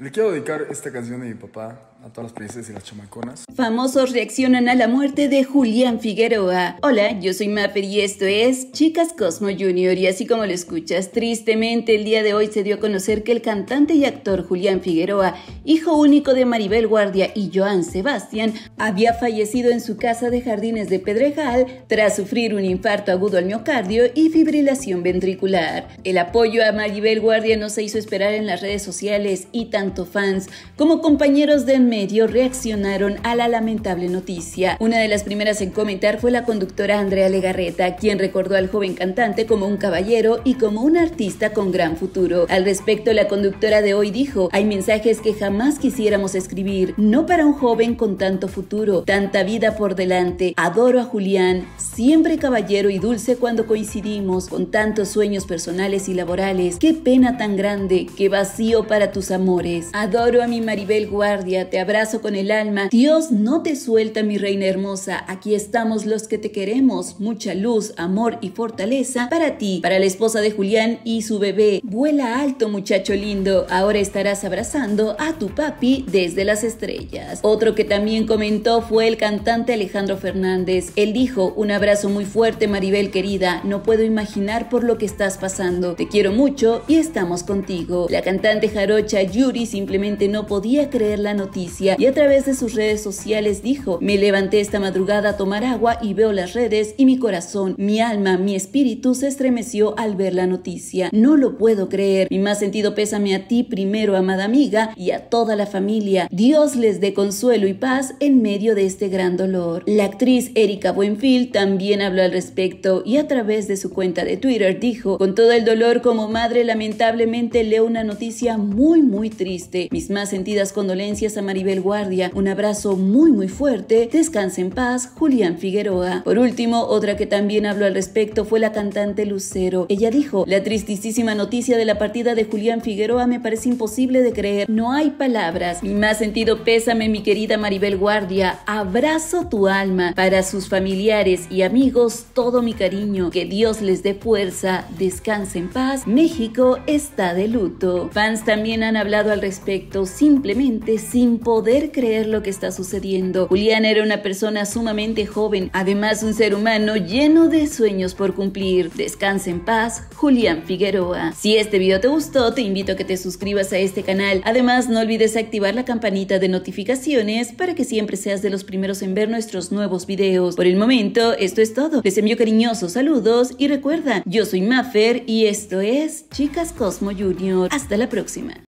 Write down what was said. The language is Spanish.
Le quiero dedicar esta canción de mi papá a todas las princesas y las chamaconas. Famosos reaccionan a la muerte de Julián Figueroa. Hola, yo soy Mapper y esto es Chicas Cosmo Junior Y así como lo escuchas, tristemente el día de hoy se dio a conocer que el cantante y actor Julián Figueroa, hijo único de Maribel Guardia y Joan Sebastián, había fallecido en su casa de jardines de Pedrejal tras sufrir un infarto agudo al miocardio y fibrilación ventricular. El apoyo a Maribel Guardia no se hizo esperar en las redes sociales y tan tanto fans como compañeros de en medio reaccionaron a la lamentable noticia. Una de las primeras en comentar fue la conductora Andrea Legarreta, quien recordó al joven cantante como un caballero y como un artista con gran futuro. Al respecto, la conductora de hoy dijo, hay mensajes que jamás quisiéramos escribir, no para un joven con tanto futuro, tanta vida por delante. Adoro a Julián, siempre caballero y dulce cuando coincidimos, con tantos sueños personales y laborales. Qué pena tan grande, qué vacío para tus amores. Adoro a mi Maribel Guardia, te abrazo con el alma. Dios no te suelta, mi reina hermosa. Aquí estamos los que te queremos. Mucha luz, amor y fortaleza para ti, para la esposa de Julián y su bebé. Vuela alto, muchacho lindo. Ahora estarás abrazando a tu papi desde las estrellas. Otro que también comentó fue el cantante Alejandro Fernández. Él dijo, un abrazo muy fuerte, Maribel querida. No puedo imaginar por lo que estás pasando. Te quiero mucho y estamos contigo. La cantante jarocha Yuri simplemente no podía creer la noticia y a través de sus redes sociales dijo, me levanté esta madrugada a tomar agua y veo las redes y mi corazón, mi alma, mi espíritu se estremeció al ver la noticia. No lo puedo creer. Mi más sentido pésame a ti primero, amada amiga, y a toda la familia. Dios les dé consuelo y paz en medio de este gran dolor. La actriz Erika Buenfield también habló al respecto y a través de su cuenta de Twitter dijo, con todo el dolor como madre lamentablemente leo una noticia muy muy triste mis más sentidas condolencias a Maribel Guardia. Un abrazo muy muy fuerte. Descanse en paz, Julián Figueroa. Por último, otra que también habló al respecto fue la cantante Lucero. Ella dijo, la tristísima noticia de la partida de Julián Figueroa me parece imposible de creer. No hay palabras. Mi más sentido pésame, mi querida Maribel Guardia. Abrazo tu alma. Para sus familiares y amigos, todo mi cariño. Que Dios les dé fuerza. Descanse en paz. México está de luto. Fans también han hablado al respecto, simplemente sin poder creer lo que está sucediendo. Julián era una persona sumamente joven, además un ser humano lleno de sueños por cumplir. Descansa en paz, Julián Figueroa. Si este video te gustó, te invito a que te suscribas a este canal. Además, no olvides activar la campanita de notificaciones para que siempre seas de los primeros en ver nuestros nuevos videos. Por el momento, esto es todo. Les envío cariñosos saludos y recuerda, yo soy Maffer y esto es Chicas Cosmo Junior. Hasta la próxima.